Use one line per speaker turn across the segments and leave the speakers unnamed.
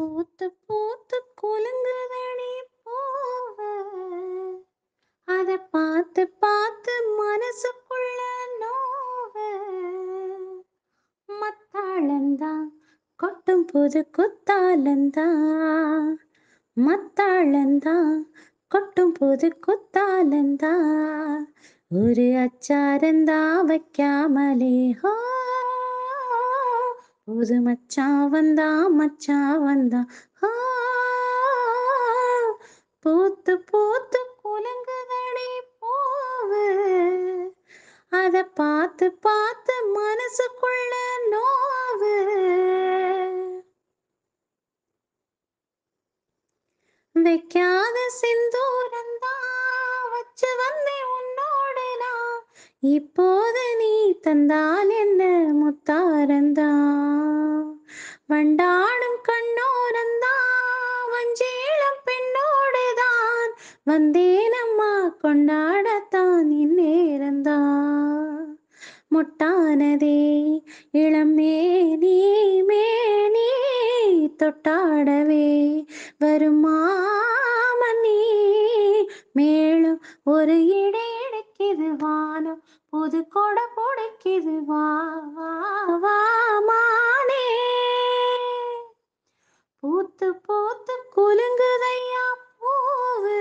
பூத்து பூத்து குலுங்குதடி போவ அத பார்த்து பார்த்து மனசுக்குள்ள நோவ மத்தாளந்தா கொட்டும் போது குத்தாலந்தா மத்தாளந்தா கொட்டும் போது குத்தாலந்தா ஒரு அச்சாரந்தா வைக்காமலே ஹோ ஒரு மச்சா வந்தா மச்சா வந்தா பூத்து பூத்து குலுங்குதடி போவு அத பார்த்து பார்த்து மனசுக்குள்ள நோவு வைக்காத சிந்தூரந்தா வச்சு வந்தே உன்னோடலாம் இப்போது முத்தந்தான் என்ன முத்தாரந்தா வண்டாடும் கண்ணோரந்தா வஞ்சீளம் பெண்ணோடுதான் வந்தேனம்மா கொண்டாடத்தான் இந்நேரந்தா முட்டானதே இளமேனி மேனி தொட்டாடவே வருமா மணி மேலும் ஒரு வானம் புது கொடை குடைக்குது வாமானே பூத்து பூத்து குலுங்குதையா பூவு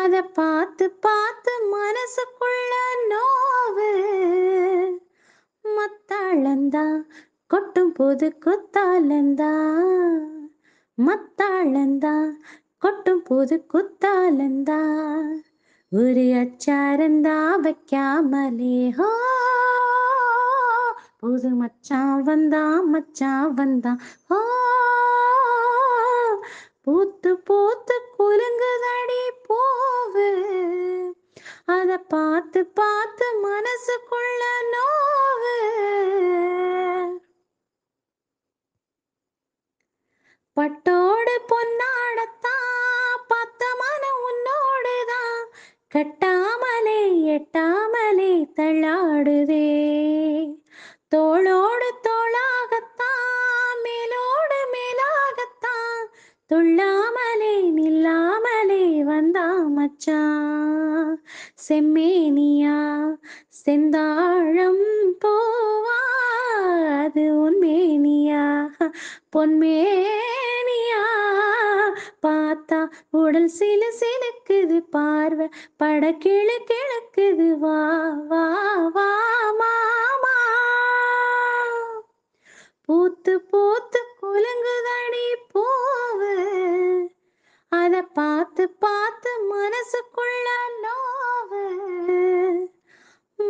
அத பார்த்து பார்த்து மனசுக்குள்ள நோவு மத்தாழந்தா கொட்டும் போது குத்தாளந்தா மத்தாழந்தா கொட்டும் போது குத்தாலந்தா ஒரு அச்சாரந்தா வைக்காமலே ഹോ புது மச்சா வந்தா மச்சா வந்தா ஓ பூத்து பூத்து குலுங்குதடி போவு அத பார்த்து பார்த்து மனசுக்குள்ள பாடுதே தோளோடு தோளாகத்தான் மேலோடு மேலாகத்தான் துள்ளாமலே நில்லாமலே வந்தா மச்சான் செம்மேனியா செந்தாழம் போவா அது உன்மேனியா பொன்மேனியா பார்த்தா உடல் சிலு சிலுக்குது பார்வை படக்கிழு கிழக்குது வா வ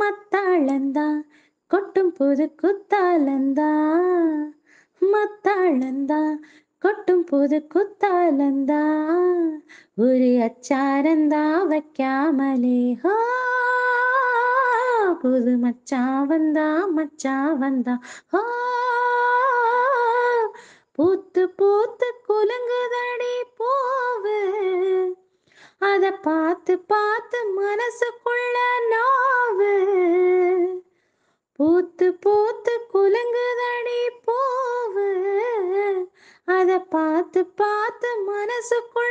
மத்தாளந்தா கொட்டும் புது குத்தாலந்தா மத்தாளந்தா கொட்டும் புது குத்தாலந்தா ஒரு அச்சாரந்தா வைக்காமலே ஹோ புது மச்சா வந்தா மச்சா வந்தா பூத்து பூத்து குலுங்குதடி போவு அத பார்த்து பார்த்து மனசுக்குள்ள பூத்து பூத்து குலுங்குதடி போவு அதை பார்த்து பார்த்து மனசுக்குள்ள